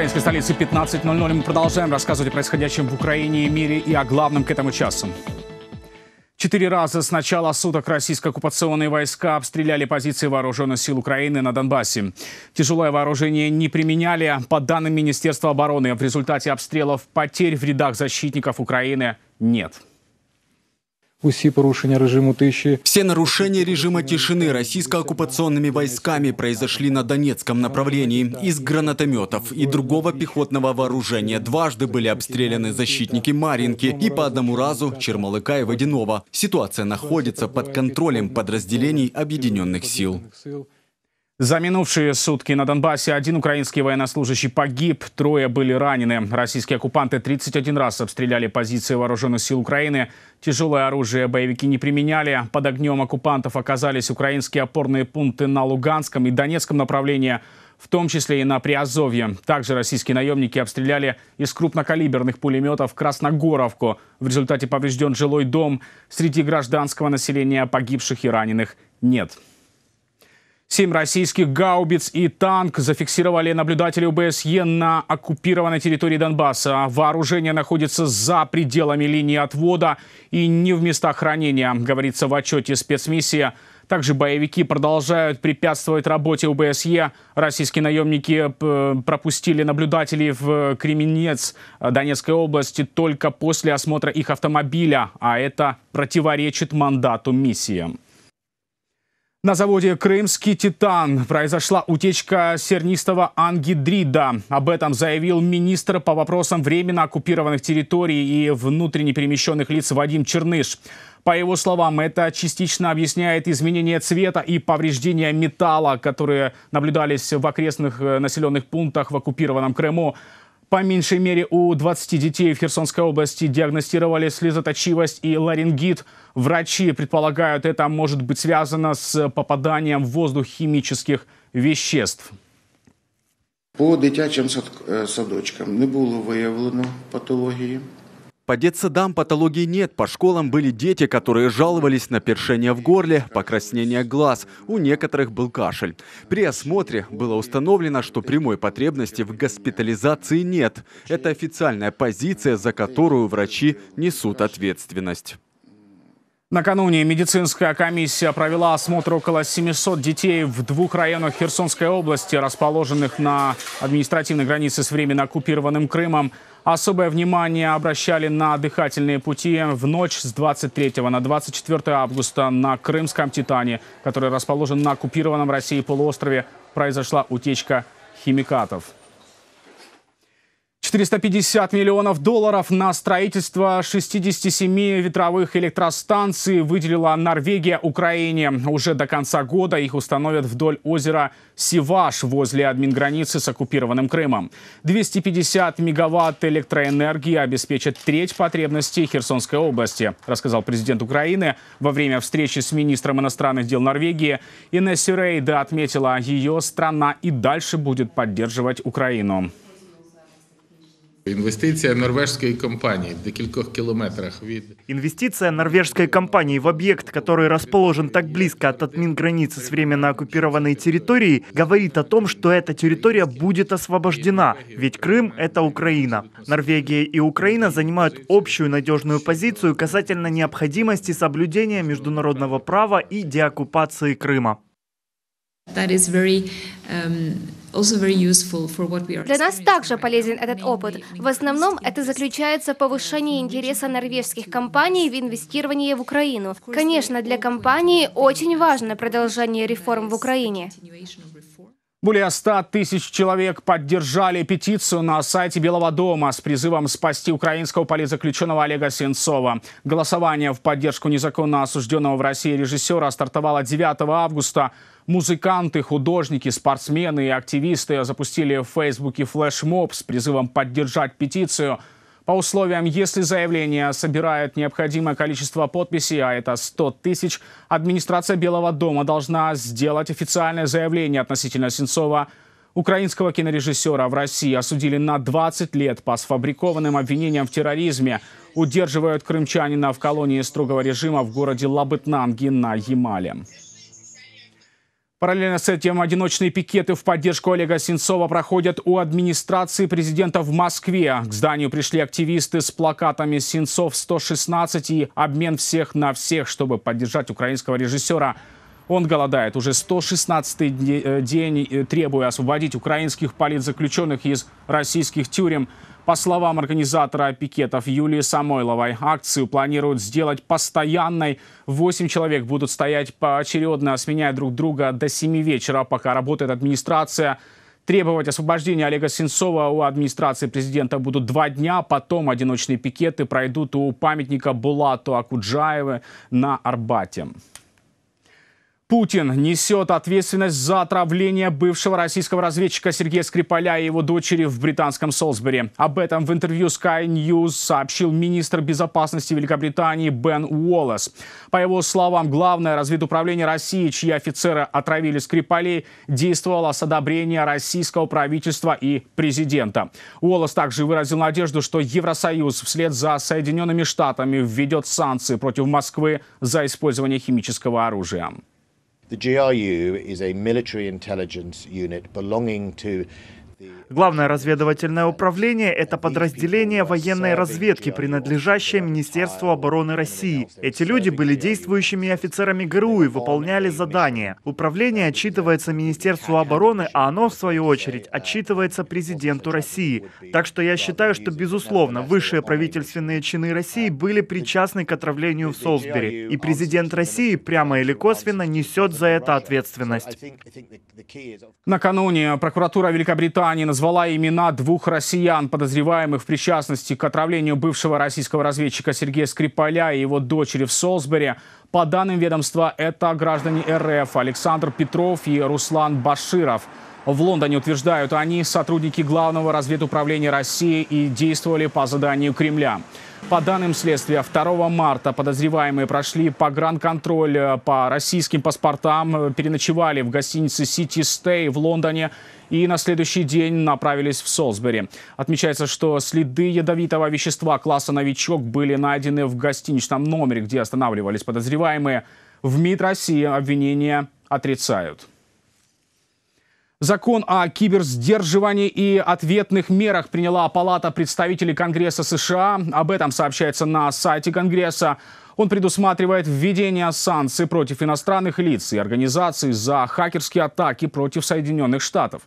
украинской столице 15.00. Мы продолжаем рассказывать о происходящем в Украине и мире и о главном к этому часу. Четыре раза с начала суток российско-оккупационные войска обстреляли позиции вооруженных сил Украины на Донбассе. Тяжелое вооружение не применяли. По данным Министерства обороны, в результате обстрелов потерь в рядах защитников Украины нет. Усі порушення режиму тиші. Все нарушения режима тишины российско-оккупационными войсками произошли на Донецком направлении из гранатометов и другого пехотного вооружения. Дважды были обстреляны защитники Маринки и по одному разу Чермалыка и Водянова. Ситуация находится под контролем подразделений объединенных сил. За минувшие сутки на Донбассе один украинский военнослужащий погиб, трое были ранены. Российские оккупанты 31 раз обстреляли позиции вооруженных сил Украины. Тяжелое оружие боевики не применяли. Под огнем оккупантов оказались украинские опорные пункты на Луганском и Донецком направлении, в том числе и на Приазовье. Также российские наемники обстреляли из крупнокалиберных пулеметов Красногоровку. В результате поврежден жилой дом. Среди гражданского населения погибших и раненых нет. Семь российских гаубиц и танк зафиксировали наблюдатели УБСЕ на оккупированной территории Донбасса. Вооружение находится за пределами линии отвода и не в местах хранения, говорится в отчете спецмиссии. Также боевики продолжают препятствовать работе УБСЕ. Российские наемники э, пропустили наблюдателей в Кременец э, Донецкой области только после осмотра их автомобиля, а это противоречит мандату миссии. На заводе «Крымский Титан» произошла утечка сернистого ангидрида. Об этом заявил министр по вопросам временно оккупированных территорий и внутренне перемещенных лиц Вадим Черныш. По его словам, это частично объясняет изменение цвета и повреждения металла, которые наблюдались в окрестных э, населенных пунктах в оккупированном Крыму. По меньшей мере у 20 детей в Херсонской области диагностировали слезоточивость и ларингит. Врачи предполагают, это может быть связано с попаданием в воздух химических веществ. По дитячим э, садочкам не было выявлено патологии. По детсадам патологии нет, по школам были дети, которые жаловались на першение в горле, покраснение глаз, у некоторых был кашель. При осмотре было установлено, что прямой потребности в госпитализации нет. Это официальная позиция, за которую врачи несут ответственность. Накануне медицинская комиссия провела осмотр около 700 детей в двух районах Херсонской области, расположенных на административной границе с временно оккупированным Крымом. Особое внимание обращали на дыхательные пути в ночь с 23 на 24 августа на Крымском «Титане», который расположен на оккупированном Россией полуострове, произошла утечка химикатов. 450 миллионов долларов на строительство 67 ветровых электростанций выделила Норвегия Украине. Уже до конца года их установят вдоль озера Сиваш возле админграницы с оккупированным Крымом. 250 мегаватт электроэнергии обеспечат треть потребностей Херсонской области, рассказал президент Украины во время встречи с министром иностранных дел Норвегии. Инесси Рейда отметила, ее страна и дальше будет поддерживать Украину. Инвестиция норвежской компании в нескольких километрах від инвестиция норвежской компании в объект, который расположен так близко от отмин границы с временно оккупированной территорией, говорит о том, что эта территория будет освобождена, ведь Крым – это Украина. Норвегия и Украина занимают общую надежную позицию касательно необходимости соблюдения международного права и деоккупации Крыма. That is very, um... Для нас также полезен этот опыт. В основном это заключается в повышении интереса норвежских компаний в инвестировании в Украину. Конечно, для компании очень важно продолжение реформ в Украине. Более 100 тысяч человек поддержали петицию на сайте Белого дома с призывом спасти украинского политзаключенного Олега Сенцова. Голосование в поддержку незаконно осужденного в России режиссера стартовало 9 августа. Музыканты, художники, спортсмены и активисты запустили в Фейсбуке флешмоб с призывом поддержать петицию – по условиям, если заявление собирает необходимое количество подписей, а это 100 тысяч, администрация Белого дома должна сделать официальное заявление относительно Сенцова. Украинского кинорежиссера в России осудили на 20 лет по сфабрикованным обвинениям в терроризме. Удерживают крымчанина в колонии строгого режима в городе Лабытнанги на Ямале. Параллельно с этим одиночные пикеты в поддержку Олега Сенцова проходят у администрации президента в Москве. К зданию пришли активисты с плакатами «Сенцов 116» и «Обмен всех на всех», чтобы поддержать украинского режиссера. Он голодает уже 116-й э, день, э, требуя освободить украинских политзаключенных из российских тюрем. По словам организатора пикетов Юлии Самойловой, акцию планируют сделать постоянной. Восемь человек будут стоять поочередно, сменяя друг друга до семи вечера, пока работает администрация. Требовать освобождения Олега Сенцова у администрации президента будут два дня, потом одиночные пикеты пройдут у памятника Булату Акуджаева на Арбате. Путин несет ответственность за отравление бывшего российского разведчика Сергея Скрипаля и его дочери в британском Солсбери. Об этом в интервью Sky News сообщил министр безопасности Великобритании Бен Уоллес. По его словам, главное разведуправление России, чьи офицеры отравили Скрипалей, действовало с одобрения российского правительства и президента. Уоллес также выразил надежду, что Евросоюз вслед за Соединенными Штатами введет санкции против Москвы за использование химического оружия. The GRU is a military intelligence unit belonging to Главное разведывательное управление — это подразделение военной разведки, принадлежащее Министерству обороны России. Эти люди были действующими офицерами ГРУ и выполняли задания. Управление отчитывается Министерству обороны, а оно, в свою очередь, отчитывается президенту России. Так что я считаю, что, безусловно, высшие правительственные чины России были причастны к отравлению в Солсбери. И президент России прямо или косвенно несет за это ответственность. Накануне прокуратура Великобритании Германии назвала имена двух россиян, подозреваемых в причастности к отравлению бывшего российского разведчика Сергея Скрипаля и его дочери в Солсбери. По данным ведомства, это граждане РФ Александр Петров и Руслан Баширов – в Лондоне утверждают, они сотрудники Главного разведуправления России и действовали по заданию Кремля. По данным следствия, 2 марта подозреваемые прошли погранконтроль э, по российским паспортам, э, переночевали в гостинице City Stay в Лондоне и на следующий день направились в Солсбери. Отмечается, что следы ядовитого вещества класса «Новичок» были найдены в гостиничном номере, где останавливались подозреваемые. В МИД России обвинения отрицают. Закон о киберсдерживании и ответных мерах приняла Палата представителей Конгресса США. Об этом сообщается на сайте Конгресса. Он предусматривает введение санкций против иностранных лиц и организаций за хакерские атаки против Соединенных Штатов.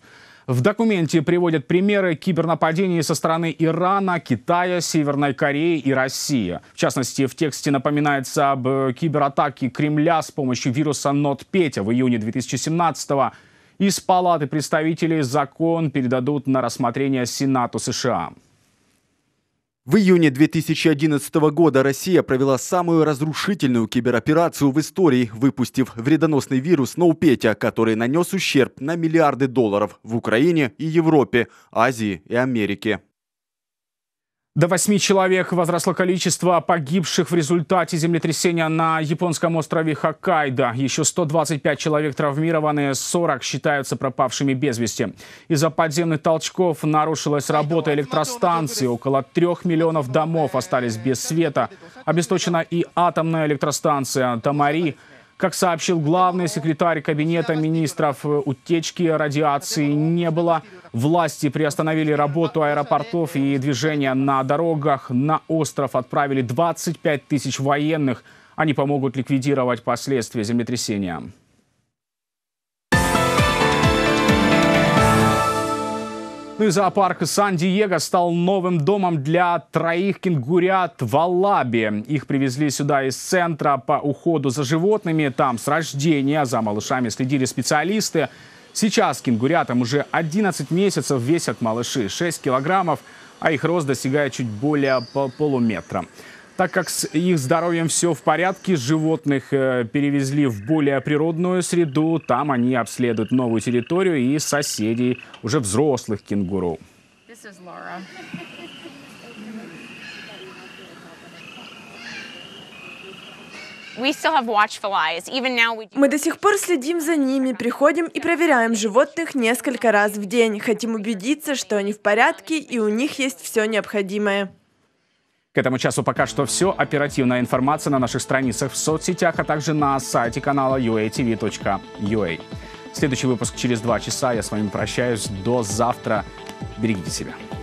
В документе приводят примеры кибернападений со стороны Ирана, Китая, Северной Кореи и России. В частности, в тексте напоминается об э, кибератаке Кремля с помощью вируса NotPetya в июне 2017 года из Палаты представителей закон передадут на рассмотрение Сенату США. В июне 2011 года Россия провела самую разрушительную кибероперацию в истории, выпустив вредоносный вирус Ноупетя, который нанес ущерб на миллиарды долларов в Украине и Европе, Азии и Америке. До восьми человек возросло количество погибших в результате землетрясения на японском острове Хоккайдо. Еще 125 человек травмированы, 40 считаются пропавшими без вести. Из-за подземных толчков нарушилась работа электростанции. Около трех миллионов домов остались без света. Обесточена и атомная электростанция Тамари. Как сообщил главный секретарь Кабинета министров, э, утечки радиации не было. Власти приостановили работу аэропортов и движение на дорогах. На остров отправили 25 тысяч военных. Они помогут ликвидировать последствия землетрясения. Ну и зоопарк Сан-Диего стал новым домом для троих кенгурят в Алабе. Их привезли сюда из центра по уходу за животными. Там с рождения за малышами следили специалисты. Сейчас кенгурятам уже 11 месяцев весят малыши 6 килограммов, а их рост достигает чуть более полуметра. Так как с их здоровьем все в порядке, животных э, перевезли в более природную среду. Там они обследуют новую территорию и соседей, уже взрослых кенгуру. Мы до сих пор следим за ними, приходим и проверяем животных несколько раз в день. Хотим убедиться, что они в порядке и у них есть все необходимое. К этому часу пока что все. Оперативная информация на наших страницах в соцсетях, а также на сайте канала uatv.ua. Следующий выпуск через два часа. Я с вами прощаюсь. До завтра. Берегите себя.